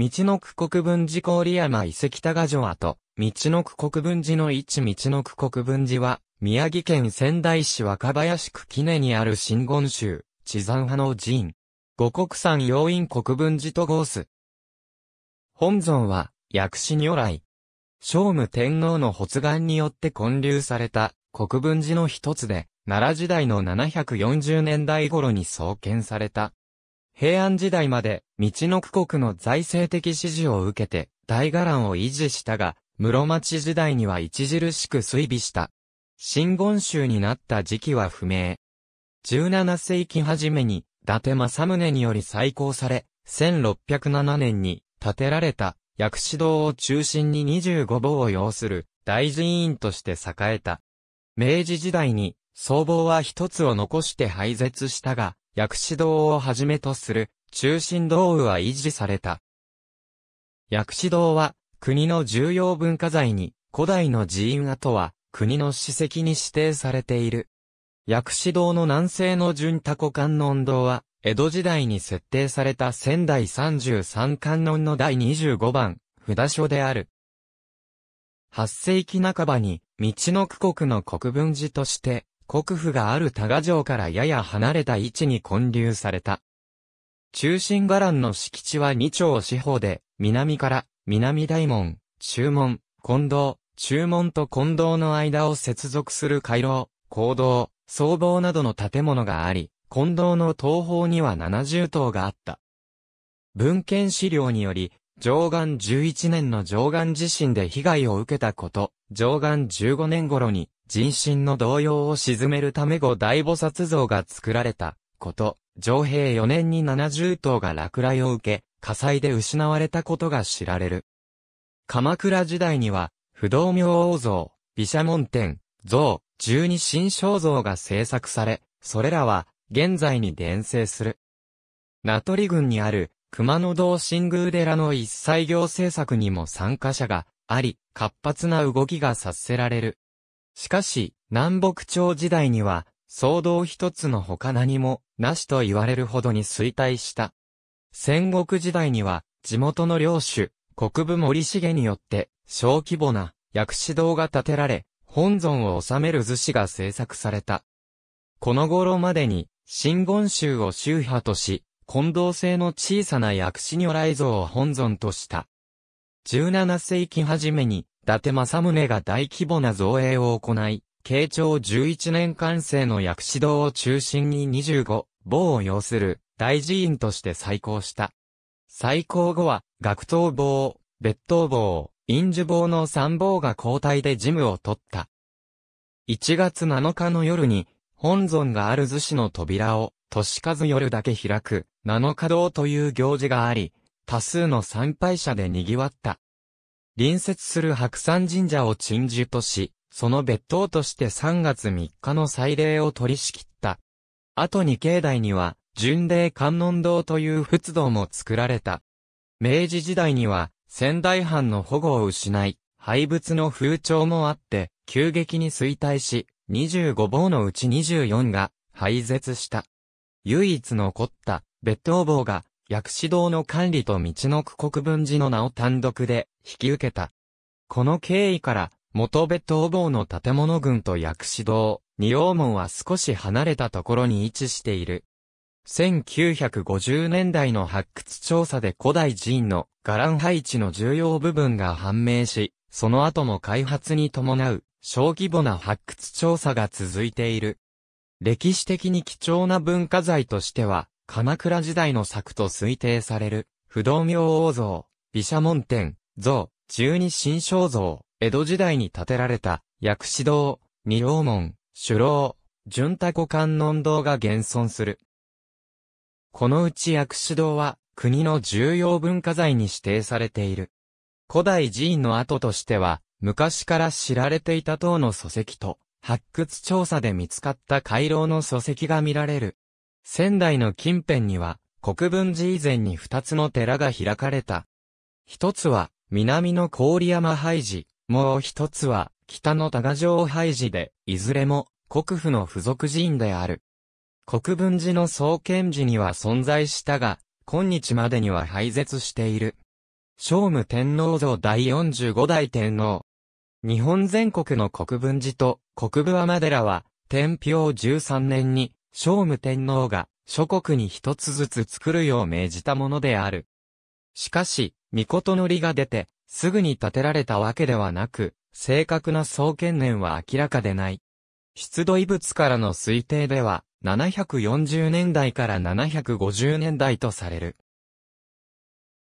道の区国分寺郡山遺跡高城跡、道の区国分寺の位置道の区国分寺は、宮城県仙台市若林区記念にある新言宗、地山派の寺院。五国山要因国分寺と合す。本尊は、薬師如来。聖武天皇の発願によって建立された国分寺の一つで、奈良時代の740年代頃に創建された。平安時代まで道の区国の財政的支持を受けて、大伽藍を維持したが、室町時代には著しく衰微した。新言宗になった時期は不明。17世紀初めに、伊達政宗により再興され、1607年に建てられた薬師堂を中心に25坊を要する大寺院として栄えた。明治時代に僧坊は一つを残して廃絶したが、薬師堂をはじめとする中心道具は維持された。薬師堂は、国の重要文化財に、古代の寺院跡は、国の史跡に指定されている。薬師堂の南西の順多古観音堂は、江戸時代に設定された仙台33観音の第25番、札所である。8世紀半ばに、道の区国の国分寺として、国府がある多賀城からやや離れた位置に建立された。中心伽藍の敷地は2丁四方で、南から、南大門、中門、近道、中門と近道の間を接続する回廊、行道、僧房などの建物があり、近道の東方には70棟があった。文献資料により、上岸11年の上岸地震で被害を受けたこと、上岸15年頃に人心の動揺を鎮めるため後大菩薩像が作られたこと、上平4年に70頭が落雷を受け、火災で失われたことが知られる。鎌倉時代には、不動明王像、毘沙門天、像、十二神将像が制作され、それらは、現在に伝生する。名取郡にある、熊野道新宮寺の一切行政策にも参加者があり、活発な動きが察せられる。しかし、南北朝時代には、騒動一つの他何もなしと言われるほどに衰退した。戦国時代には、地元の領主、国部森重によって、小規模な薬師堂が建てられ、本尊を治める図紙が制作された。この頃までに、真言宗を宗派とし、近藤製の小さな薬師如来像を本尊とした。17世紀初めに、伊達政宗が大規模な造営を行い、慶長11年完成の薬師堂を中心に25、某を要する大寺院として再興した。再興後は、学頭坊、別頭坊、陰樹坊の三棒が交代で事務を取った。1月7日の夜に、本尊がある寿司の扉を、年数夜だけ開く、七日堂という行事があり、多数の参拝者で賑わった。隣接する白山神社を鎮守とし、その別当として3月3日の祭礼を取り仕切っ後に境内には、巡礼観音堂という仏堂も作られた。明治時代には、仙台藩の保護を失い、廃仏の風潮もあって、急激に衰退し、25坊のうち24が廃絶した。唯一残った別当坊が薬師堂の管理と道の区国分寺の名を単独で引き受けた。この経緯から元別当坊の建物群と薬師堂、仁王門は少し離れたところに位置している。1950年代の発掘調査で古代寺院の伽藍配置の重要部分が判明し、その後も開発に伴う小規模な発掘調査が続いている。歴史的に貴重な文化財としては、鎌倉時代の作と推定される、不動明王像、毘沙門天、像、十二神将像、江戸時代に建てられた、薬師堂、仁王門、首老、順太古観音堂が現存する。このうち薬師堂は、国の重要文化財に指定されている。古代寺院の跡としては、昔から知られていた塔の礎石と、発掘調査で見つかった回廊の礎石が見られる。仙台の近辺には、国分寺以前に二つの寺が開かれた。一つは、南の郡山廃寺、もう一つは、北の多賀城廃寺で、いずれも国府の付属寺院である。国分寺の創建時には存在したが、今日までには廃絶している。聖武天皇像第45代天皇。日本全国の国分寺と国分天寺は、天平13年に、聖武天皇が諸国に一つずつ作るよう命じたものである。しかし、御事のりが出て、すぐに建てられたわけではなく、正確な総懸念は明らかでない。出土遺物からの推定では、740年代から750年代とされる。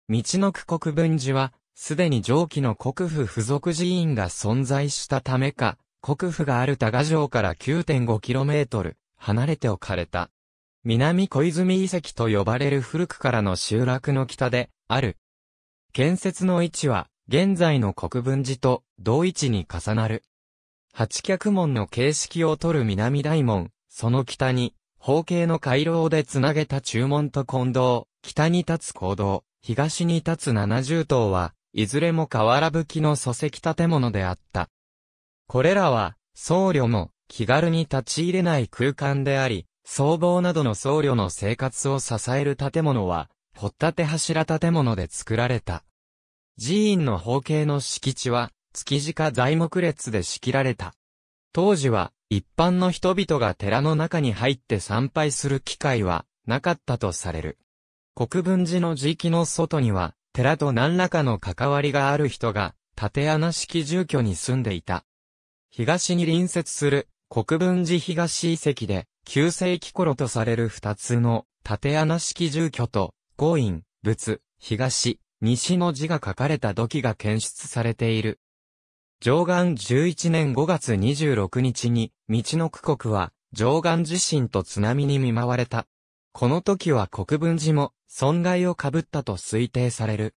道の区国分寺は、すでに上記の国府付属寺院が存在したためか、国府がある多賀城から 9.5km 離れて置かれた。南小泉遺跡と呼ばれる古くからの集落の北で、ある。建設の位置は、現在の国分寺と同一に重なる。八脚門の形式を取る南大門、その北に、方形の回廊でつなげた中門と近道、北に立つ行道、東に立つ七十塔は、いずれも瓦吹きの礎石建物であった。これらは、僧侶も気軽に立ち入れない空間であり、僧帽などの僧侶の生活を支える建物は、掘立柱建物で作られた。寺院の方形の敷地は、築地か材木列で仕切られた。当時は、一般の人々が寺の中に入って参拝する機会は、なかったとされる。国分寺の時期の外には、寺と何らかの関わりがある人が、縦穴式住居に住んでいた。東に隣接する、国分寺東遺跡で、旧世紀頃とされる二つの、縦穴式住居と、五院、仏、東、西の字が書かれた土器が検出されている。上岸11年5月26日に、道の区国は、上岸地震と津波に見舞われた。この時は国分寺も、損害を被ったと推定される。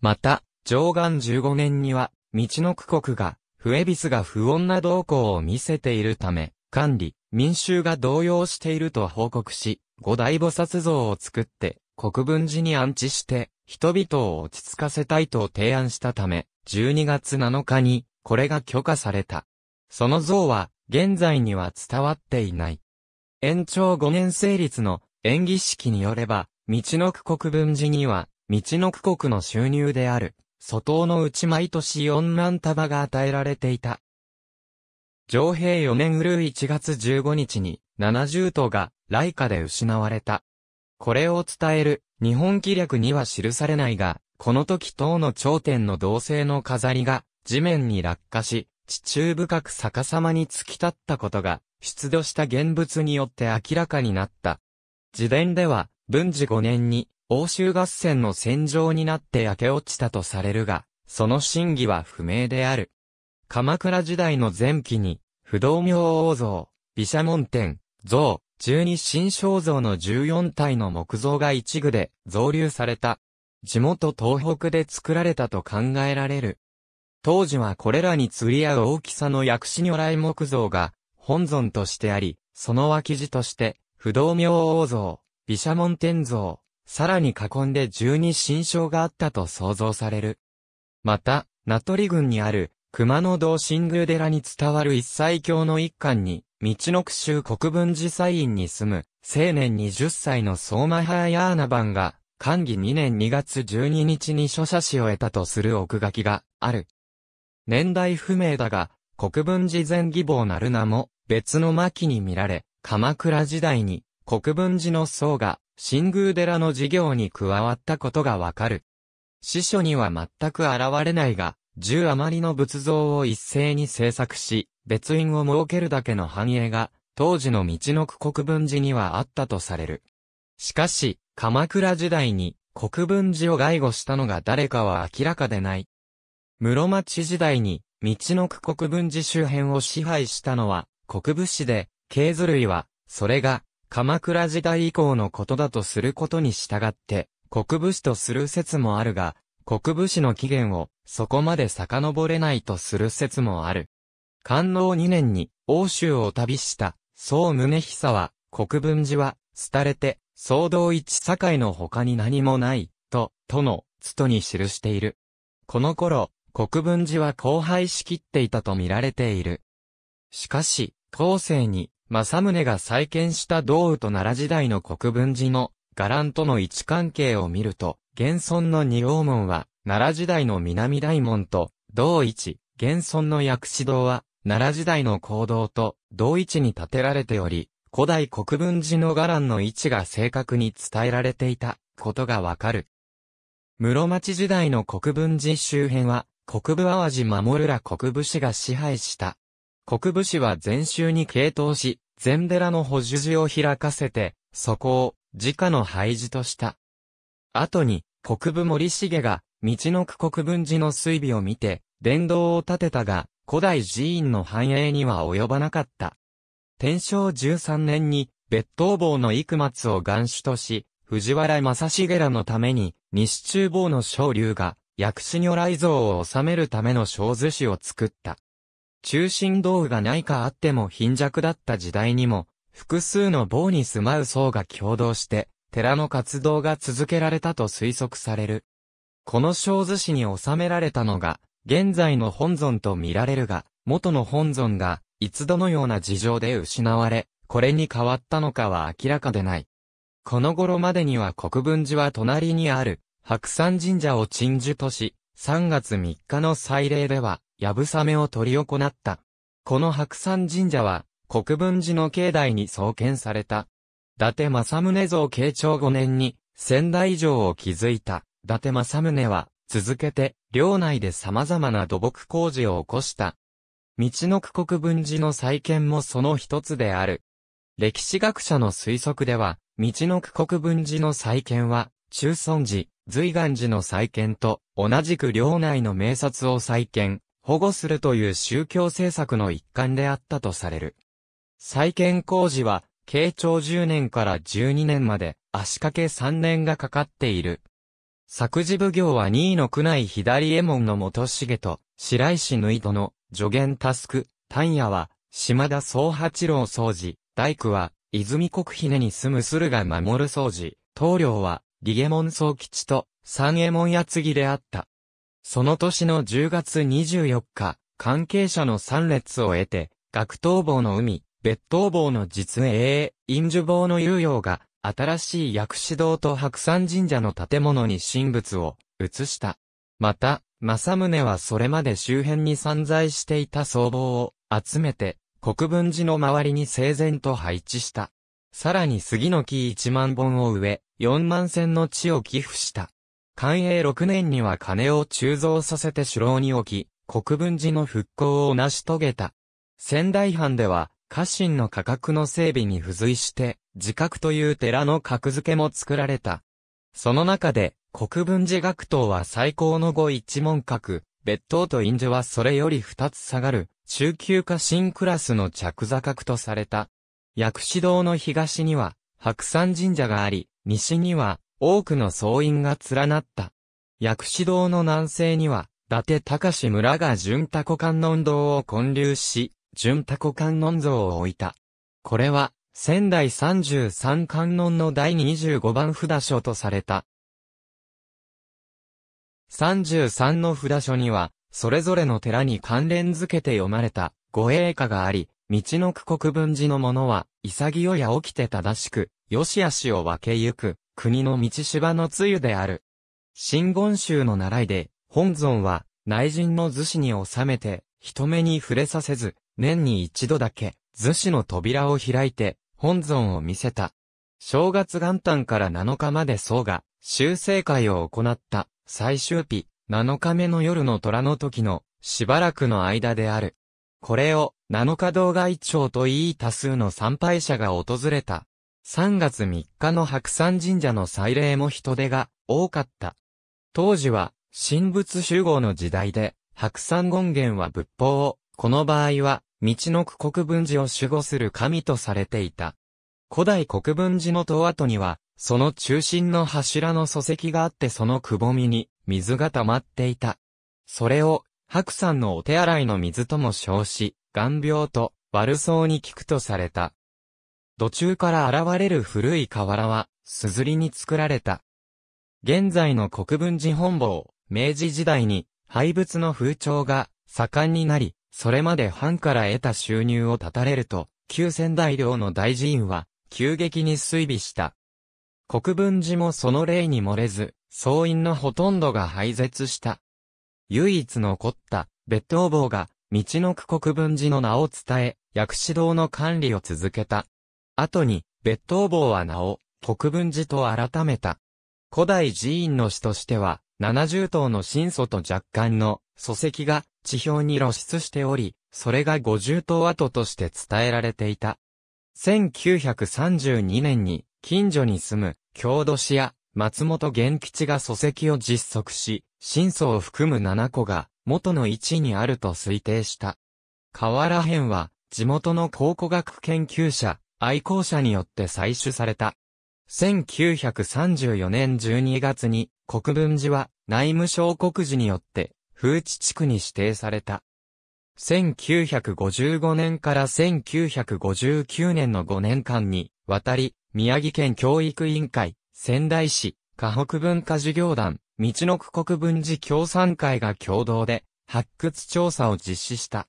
また、上岸15年には、道の区国が、笛ビスが不穏な動向を見せているため、管理、民衆が動揺していると報告し、五大菩薩像を作って、国分寺に安置して、人々を落ち着かせたいと提案したため、12月7日にこれが許可された。その像は現在には伝わっていない。延長5年成立の演技式によれば、道の区国分寺には、道の区国の収入である、祖頭のうち毎年4万束が与えられていた。上平4年うる1月15日に、70頭が、来下で失われた。これを伝える、日本記略には記されないが、この時塔の頂点の銅製の飾りが、地面に落下し、地中深く逆さまに突き立ったことが、出土した現物によって明らかになった。自伝では、文治5年に、欧州合戦の戦場になって焼け落ちたとされるが、その真偽は不明である。鎌倉時代の前期に、不動明王像、毘沙門天、像、十二神将像の十四体の木像が一具で造立された。地元東北で作られたと考えられる。当時はこれらに釣り合う大きさの薬師如来木像が本尊としてあり、その脇地として不動明王像、毘沙門天像、さらに囲んで十二神将があったと想像される。また、名取郡にある熊野道神宮寺に伝わる一切教の一巻に道の区州国分寺祭院に住む、青年20歳の相馬ハヤーナンが、官議2年2月12日に書写しを得たとする奥書きがある。年代不明だが、国分寺前義坊なる名も別の巻に見られ、鎌倉時代に国分寺の僧が新宮寺の事業に加わったことがわかる。司書には全く現れないが、10余りの仏像を一斉に制作し、別院を設けるだけの繁栄が、当時の道の国分寺にはあったとされる。しかし、鎌倉時代に国分寺を外護したのが誰かは明らかでない。室町時代に、道の国分寺周辺を支配したのは、国武士で、経図類は、それが、鎌倉時代以降のことだとすることに従って、国武士とする説もあるが、国武士の起源をそこまで遡れないとする説もある。官能2年に欧州を旅した宋宗久は国分寺は廃れて騒道一境の他に何もないと、とのつとに記している。この頃、国分寺は荒廃しきっていたと見られている。しかし、後世に、正宗が再建した道宇と奈良時代の国分寺の伽藍との位置関係を見ると、現存の二王門は、奈良時代の南大門と、同一、現存の薬師堂は、奈良時代の行動と、同一に建てられており、古代国分寺の伽藍の位置が正確に伝えられていたことがわかる。室町時代の国分寺周辺は、国分淡路守ら国武士が支配した。国武士は禅宗に傾倒し、禅寺の補助寺を開かせて、そこを、自家の廃寺とした。後に、国部森重が、道の区国分寺の水尾を見て、殿堂を建てたが、古代寺院の繁栄には及ばなかった。天正13年に、別当坊の幾松を元首とし、藤原正重らのために、西中坊の昇竜が、薬師如来像を収めるための小寿司を作った。中心道具がないかあっても貧弱だった時代にも、複数の棒に住まう僧が共同して、寺の活動が続けられたと推測される。この小図紙に収められたのが、現在の本尊と見られるが、元の本尊が、いつどのような事情で失われ、これに変わったのかは明らかでない。この頃までには国分寺は隣にある、白山神社を鎮守とし、3月3日の祭礼では、やぶさめを取り行った。この白山神社は、国分寺の境内に創建された。伊達政宗像慶長5年に、仙台城を築いた、伊達政宗は、続けて、領内で様々な土木工事を起こした。道の区国分寺の再建もその一つである。歴史学者の推測では、道の区国分寺の再建は、中尊寺、随岩寺の再建と、同じく領内の名刹を再建、保護するという宗教政策の一環であったとされる。再建工事は、慶長10年から12年まで、足掛け3年がかかっている。作事奉行は2位の区内左衛門の元重と、白石縫戸の助言タスク、丹野は、島田総八郎総司、大工は、泉国姫に住む駿河守総司、棟梁は、リ右モ門総吉と、三衛門八継ぎであった。その年の10月24日、関係者の参列を得て、学東坊の海、別当坊の実営、陰樹坊の猶用が、新しい薬師堂と白山神社の建物に神仏を移した。また、正宗はそれまで周辺に散在していた僧帽を集めて、国分寺の周りに整然と配置した。さらに杉の木1万本を植え、4万千の地を寄付した。寛永6年には金を鋳造させて首牢に置き、国分寺の復興を成し遂げた。仙台藩では、家臣の価格の整備に付随して、自覚という寺の格付けも作られた。その中で、国分寺学等は最高の五一門格、別当と印字はそれより二つ下がる、中級家臣クラスの着座格とされた。薬師堂の東には、白山神社があり、西には、多くの僧院が連なった。薬師堂の南西には、伊達隆村が順多古観音堂を建立し、準タコ観音像を置いた。これは、仙台33観音の第25番札所とされた。33の札所には、それぞれの寺に関連づけて読まれた、護衛歌があり、道の区国分寺の者は、潔や起きて正しく、よしあしを分けゆく、国の道芝の露である。真言宗の習いで、本尊は、内陣の図紙に収めて、人目に触れさせず、年に一度だけ、図子の扉を開いて、本尊を見せた。正月元旦から7日まで僧が、修正会を行った、最終日、7日目の夜の虎の時の、しばらくの間である。これを、7日動画一丁といい多数の参拝者が訪れた。3月3日の白山神社の祭礼も人手が多かった。当時は、神仏集合の時代で、白山権現は仏法を、この場合は、道の区国分寺を守護する神とされていた。古代国分寺の塔跡には、その中心の柱の礎石があってそのくぼみに水が溜まっていた。それを白山のお手洗いの水とも称し、眼病と悪そうに効くとされた。途中から現れる古い瓦は、すずりに作られた。現在の国分寺本坊、明治時代に、廃仏の風潮が盛んになり、それまで藩から得た収入を断たれると、旧仙台領の大寺院は、急激に衰微した。国分寺もその例に漏れず、総員のほとんどが廃絶した。唯一残った、別当坊が、道の区国分寺の名を伝え、薬師堂の管理を続けた。後に、別当坊は名を、国分寺と改めた。古代寺院の師としては、70頭の神祖と若干の礎石が地表に露出しており、それが五重頭跡として伝えられていた。1932年に近所に住む郷土史や松本玄吉が礎石を実測し、真相を含む7個が元の位置にあると推定した。河原辺は地元の考古学研究者、愛好者によって採取された。1934年12月に国分寺は内務省国寺によって風地地区に指定された。1955年から1959年の5年間に、渡り、宮城県教育委員会、仙台市、河北文化事業団、道の区国分寺協賛会が共同で、発掘調査を実施した。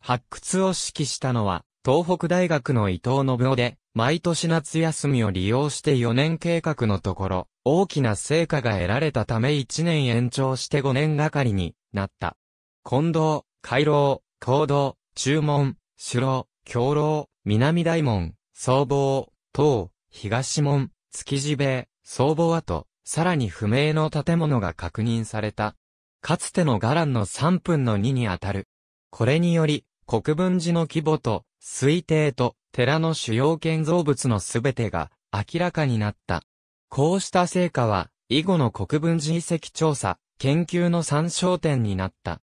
発掘を指揮したのは、東北大学の伊藤信夫で、毎年夏休みを利用して4年計画のところ、大きな成果が得られたため1年延長して5年がかりに、なった。近藤、回廊、行動、中門、首郎、京楼、南大門、僧房、東、東門、築地塀、僧房跡、さらに不明の建物が確認された。かつての伽藍の3分の2にあたる。これにより、国分寺の規模と、推定と、寺の主要建造物のすべてが明らかになった。こうした成果は、以後の国分寺遺跡調査、研究の参照点になった。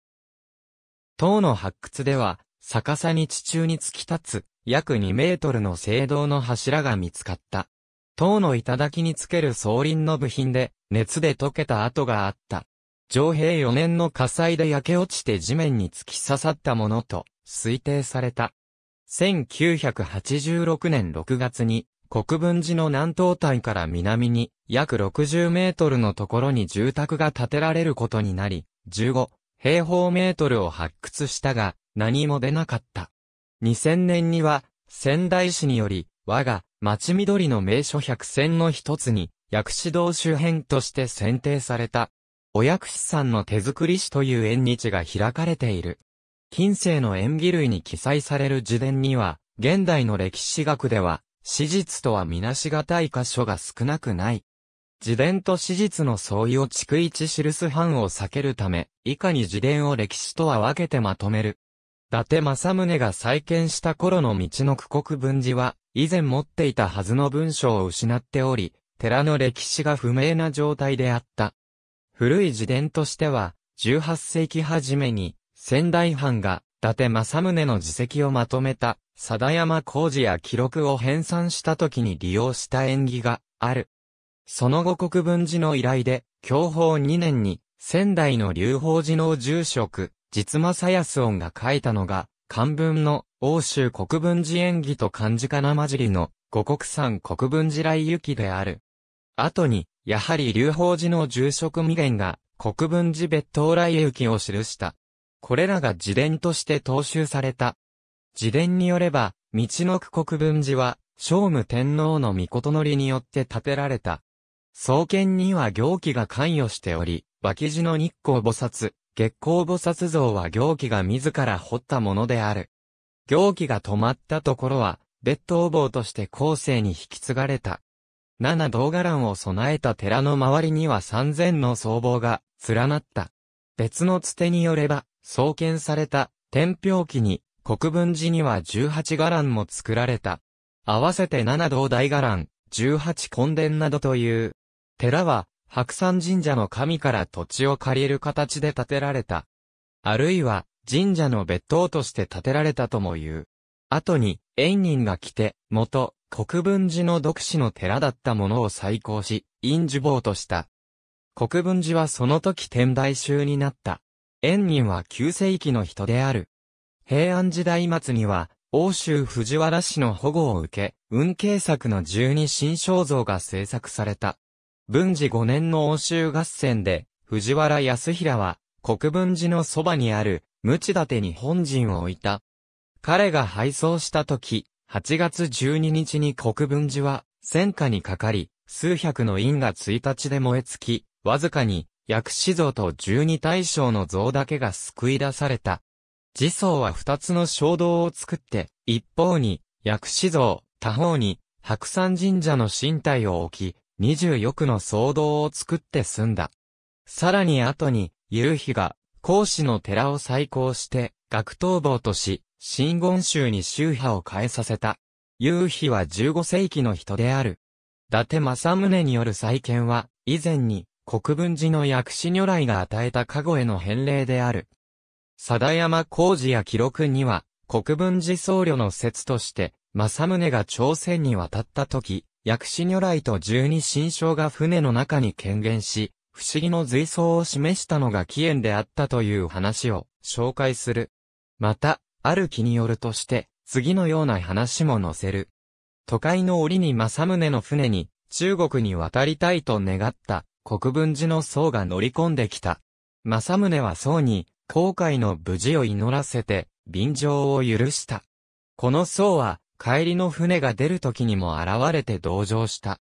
塔の発掘では、逆さに地中に突き立つ、約2メートルの聖堂の柱が見つかった。塔の頂につける総輪の部品で、熱で溶けた跡があった。上平4年の火災で焼け落ちて地面に突き刺さったものと推定された。1986年6月に国分寺の南東帯から南に約60メートルのところに住宅が建てられることになり、15平方メートルを発掘したが、何も出なかった。2000年には、仙台市により、我が町緑の名所百選の一つに、薬師堂周辺として選定された、お薬師さんの手作り市という縁日が開かれている。近世の縁起類に記載される自伝には、現代の歴史学では、史実とはみなしがたい箇所が少なくない。自伝と史実の相違を逐一記す範を避けるため、以下に自伝を歴史とは分けてまとめる。伊達政宗が再建した頃の道の区国文字は、以前持っていたはずの文章を失っており、寺の歴史が不明な状態であった。古い自伝としては、18世紀初めに、仙台藩が達政宗の自席をまとめた、貞山工事や記録を編纂した時に利用した縁起がある。その後国分寺の依頼で、享保2年に、仙台の流宝寺の住職、実政康音が書いたのが、漢文の欧州国分寺演技と漢字かな混じりの五国産国分寺来行きである。後に、やはり流宝寺の住職未言が国分寺別当来行きを記した。これらが自伝として踏襲された。自伝によれば、道の区国分寺は、聖武天皇の御事のりによって建てられた。創建には行基が関与しており、脇地の日光菩薩、月光菩薩像は行基が自ら彫ったものである。行基が止まったところは、別当坊として後世に引き継がれた。七道伽藍を備えた寺の周りには三千の僧帽が連なった。別のつてによれば、創建された天平記に国分寺には18伽藍も作られた。合わせて7道大伽藍、18根殿などという。寺は白山神社の神から土地を借りる形で建てられた。あるいは神社の別当として建てられたとも言う。後に、縁人が来て、元、国分寺の独自の寺だったものを再興し、陰樹坊とした。国分寺はその時天台宗になった。円人は旧世紀の人である。平安時代末には、欧州藤原氏の保護を受け、運慶作の十二神肖像が制作された。文治五年の欧州合戦で、藤原康平は、国分寺のそばにある、無知立てに本陣を置いた。彼が敗走した時、8月12日に国分寺は、戦火にかかり、数百の院が1日で燃え尽き、わずかに薬師像と十二大将の像だけが救い出された。自相は二つの衝動を作って、一方に薬師像、他方に白山神社の身体を置き、二十四の騒動を作って済んだ。さらに後に、夕日が、孔子の寺を再興して、学東坊とし、新言宗に宗派を変えさせた。夕日は15世紀の人である。伊達政宗による再建は、以前に、国分寺の薬師如来が与えた加護への返礼である。貞山工事や記録には、国分寺僧侶の説として、正宗が朝鮮に渡った時、薬師如来と十二神将が船の中に権限し、不思議の随想を示したのが起源であったという話を紹介する。また、ある気によるとして、次のような話も載せる。都会の檻に正宗の船に、中国に渡りたいと願った国分寺の僧が乗り込んできた。正宗は僧に、後悔の無事を祈らせて、便乗を許した。この僧は、帰りの船が出る時にも現れて同乗した。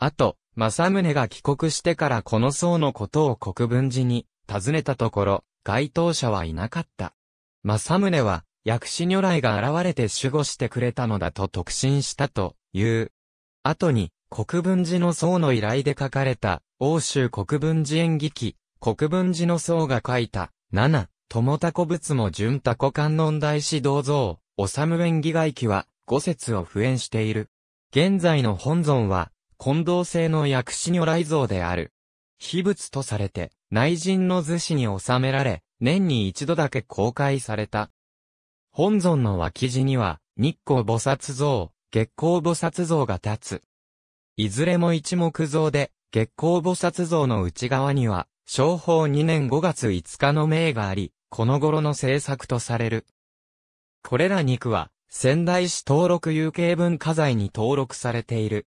あと、正宗が帰国してからこの僧のことを国分寺に尋ねたところ、該当者はいなかった。正宗は、薬師如来が現れて守護してくれたのだと特進したという。後に、国分寺の僧の依頼で書かれた、欧州国分寺演劇、国分寺の僧が書いた、七、友田古仏も純多古観音大師銅像、治縁。演技外記は、五節を付縁している。現在の本尊は、近藤製の薬師如来像である。秘仏とされて、内陣の図紙に収められ、年に一度だけ公開された。本尊の脇地には、日光菩薩像、月光菩薩像が立つ。いずれも一目像で、月光菩薩像の内側には、商法2年5月5日の銘があり、この頃の制作とされる。これら2区は、仙台市登録有形文化財に登録されている。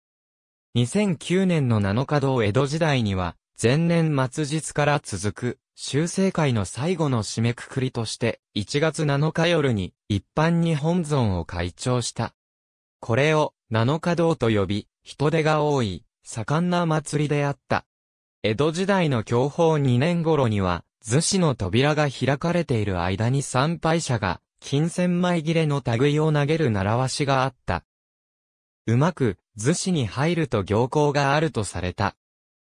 2009年の7日堂江戸時代には、前年末日から続く、修正会の最後の締めくくりとして、1月7日夜に、一般に本尊を開帳した。これを、7日堂と呼び、人手が多い、盛んな祭りであった。江戸時代の享保2年頃には、逗子の扉が開かれている間に参拝者が、金銭枚切れの類を投げる習わしがあった。うまく、逗子に入ると行幸があるとされた。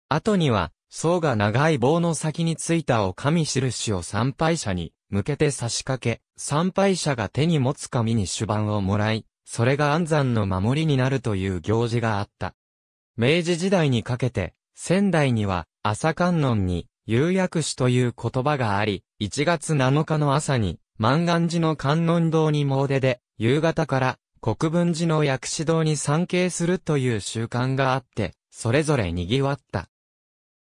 後には、層が長い棒の先についたお神印を参拝者に向けて差し掛け、参拝者が手に持つ紙に主板をもらい、それが安山の守りになるという行事があった。明治時代にかけて、仙台には、朝観音に、夕薬師という言葉があり、1月7日の朝に、万願寺の観音堂に詣でで、夕方から、国分寺の薬師堂に参詣するという習慣があって、それぞれ賑わった。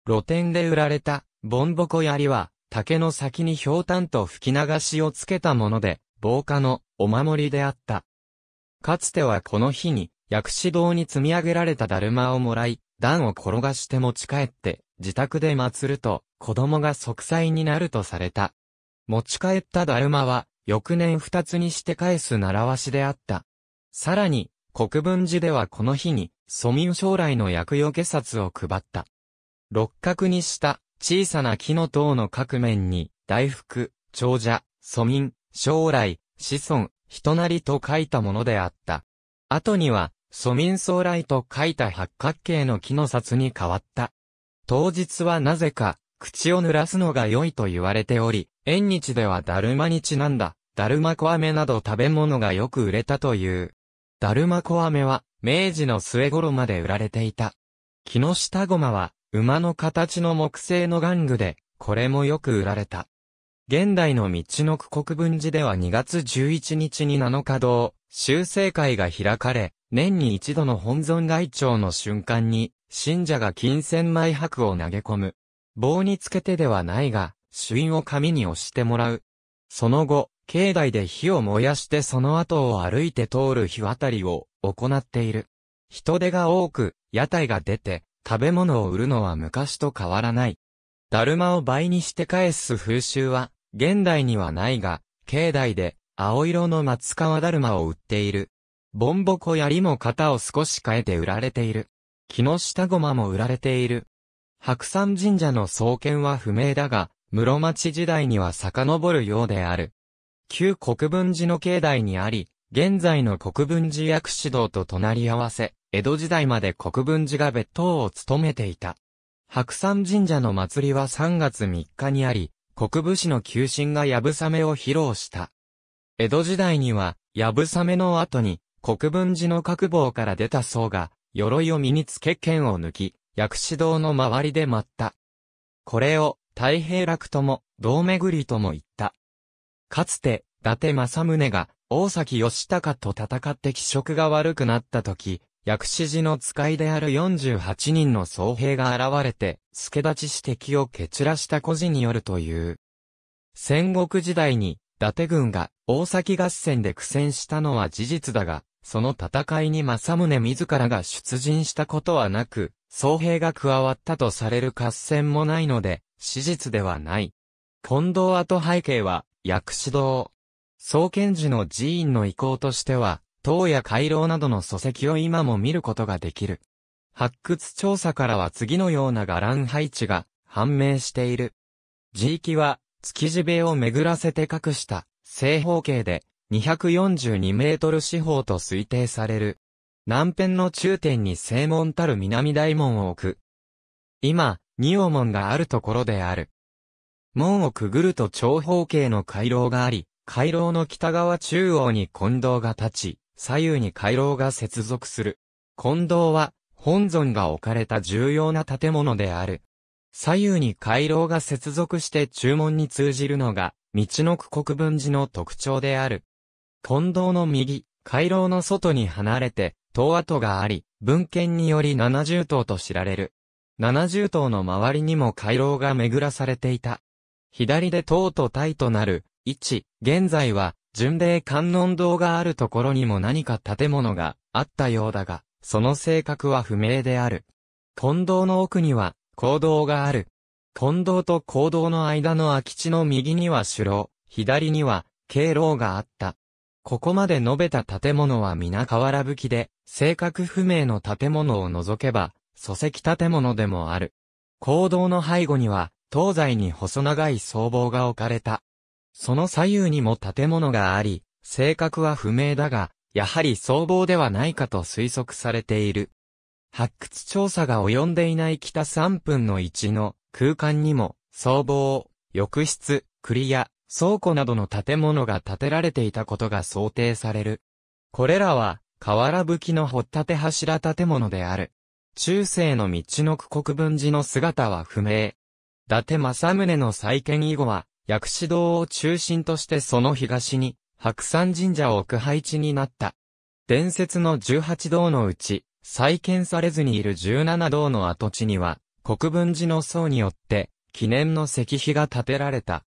露店で売られた、ボンボコ槍は、竹の先にひょうたんと吹き流しをつけたもので、防火のお守りであった。かつてはこの日に、薬師堂に積み上げられただるまをもらい、段を転がして持ち帰って、自宅で祀ると、子供が息災になるとされた。持ち帰っただるまは、翌年二つにして返す習わしであった。さらに、国分寺ではこの日に、庶民将来の薬除け札を配った。六角にした小さな木の塔の各面に、大福、長者、庶民、将来、子孫、人なりと書いたものであった。後には、ソ民ラ来と書いた八角形の木の札に変わった。当日はなぜか、口を濡らすのが良いと言われており、縁日ではだるまにちなんだ、だるまア飴など食べ物がよく売れたという。だるまア飴は、明治の末頃まで売られていた。木下駒は、馬の形の木製の玩具で、これもよく売られた。現代の道の区国分寺では2月11日に7日堂、修正会が開かれ、年に一度の本尊外庁の瞬間に、信者が金銭枚白を投げ込む。棒につけてではないが、朱印を紙に押してもらう。その後、境内で火を燃やしてその後を歩いて通る日渡りを行っている。人手が多く、屋台が出て、食べ物を売るのは昔と変わらない。だるまを倍にして返す風習は、現代にはないが、境内で青色の松川だるまを売っている。ボンボコ槍も型を少し変えて売られている。木下駒も売られている。白山神社の創建は不明だが、室町時代には遡るようである。旧国分寺の境内にあり、現在の国分寺薬師堂と隣り合わせ、江戸時代まで国分寺が別当を務めていた。白山神社の祭りは3月3日にあり、国武士の急進がやぶさめを披露した。江戸時代には、やぶさめの後に、国分寺の各房から出た僧が、鎧を身につけ剣を抜き、薬師堂の周りで待った。これを、太平楽とも、道巡りとも言った。かつて、伊達政宗が、大崎義高と戦って気色が悪くなった時、薬師寺の使いである48人の僧兵が現れて、助立ちし敵を蹴散らした孤児によるという。戦国時代に、伊達軍が大崎合戦で苦戦したのは事実だが、その戦いに政宗自らが出陣したことはなく、僧兵が加わったとされる合戦もないので、史実ではない。近藤跡背景は、薬師堂。創建寺の寺院の意向としては、塔や回廊などの礎石を今も見ることができる。発掘調査からは次のような伽藍配置が判明している。地域は築地塀を巡らせて隠した正方形で242メートル四方と推定される。南辺の中点に正門たる南大門を置く。今、二王門があるところである。門をくぐると長方形の回廊があり、回廊の北側中央に近道が立ち、左右に回廊が接続する。金堂は、本尊が置かれた重要な建物である。左右に回廊が接続して注文に通じるのが、道の区国分寺の特徴である。金堂の右、回廊の外に離れて、塔跡があり、文献により七十塔と知られる。七十塔の周りにも回廊が巡らされていた。左で塔と体となる、位置、現在は、巡礼観音堂があるところにも何か建物があったようだが、その性格は不明である。近道の奥には、坑道がある。近道と坑道の間の空き地の右には首楼、左には、敬老があった。ここまで述べた建物は皆原吹きで、性格不明の建物を除けば、礎石建物でもある。坑道の背後には、東西に細長い僧帽が置かれた。その左右にも建物があり、性格は不明だが、やはり僧帽ではないかと推測されている。発掘調査が及んでいない北3分の1の空間にも、僧帽、浴室、栗屋、倉庫などの建物が建てられていたことが想定される。これらは、瓦吹きの掘っ立て柱建物である。中世の道の区国分寺の姿は不明。伊達政宗の再建以後は、薬師堂を中心としてその東に、白山神社を置く配置になった。伝説の18堂のうち、再建されずにいる17堂の跡地には、国分寺の僧によって、記念の石碑が建てられた。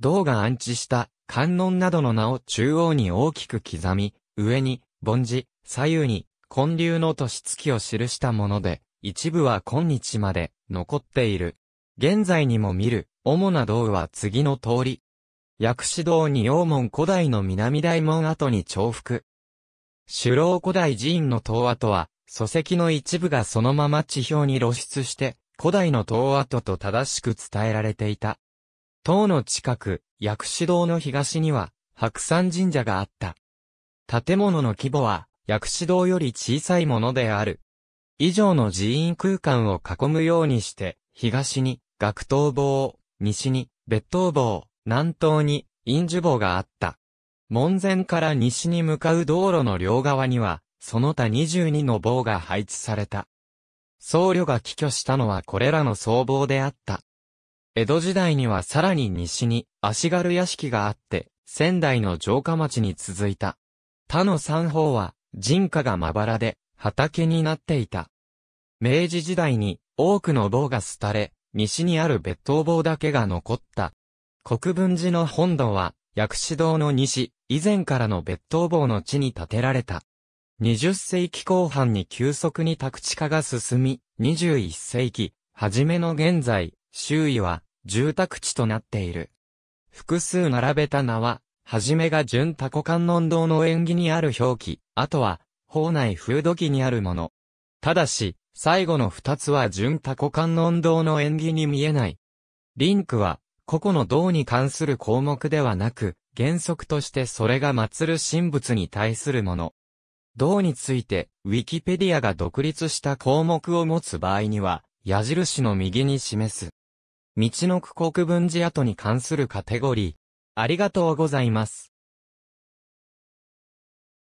銅が安置した観音などの名を中央に大きく刻み、上に、盆地、左右に、建立の年月を記したもので、一部は今日まで残っている。現在にも見る主な道は次の通り。薬師堂に王門古代の南大門跡に重複。首老古代寺院の塔跡は、礎石の一部がそのまま地表に露出して、古代の塔跡と正しく伝えられていた。塔の近く、薬師堂の東には、白山神社があった。建物の規模は、薬師堂より小さいものである。以上の寺院空間を囲むようにして、東に、学東棒、西に、別当坊、南東に、陰樹ジ坊があった。門前から西に向かう道路の両側には、その他22の棒が配置された。僧侶が寄居したのはこれらの僧帽であった。江戸時代にはさらに西に足軽屋敷があって、仙台の城下町に続いた。他の三方は人家がまばらで畑になっていた。明治時代に多くの棒が廃れ、西にある別当坊だけが残った。国分寺の本堂は、薬師堂の西、以前からの別当坊の地に建てられた。20世紀後半に急速に宅地化が進み、21世紀、初めの現在、周囲は住宅地となっている。複数並べた名は、はじめが純タコ観音堂の縁起にある表記、あとは、法内風土記にあるもの。ただし、最後の二つは純多古観音堂の縁起に見えない。リンクは、個々の銅に関する項目ではなく、原則としてそれが祀る神仏に対するもの。銅について、ウィキペディアが独立した項目を持つ場合には、矢印の右に示す。道の区国分寺跡に関するカテゴリー。ありがとうございます。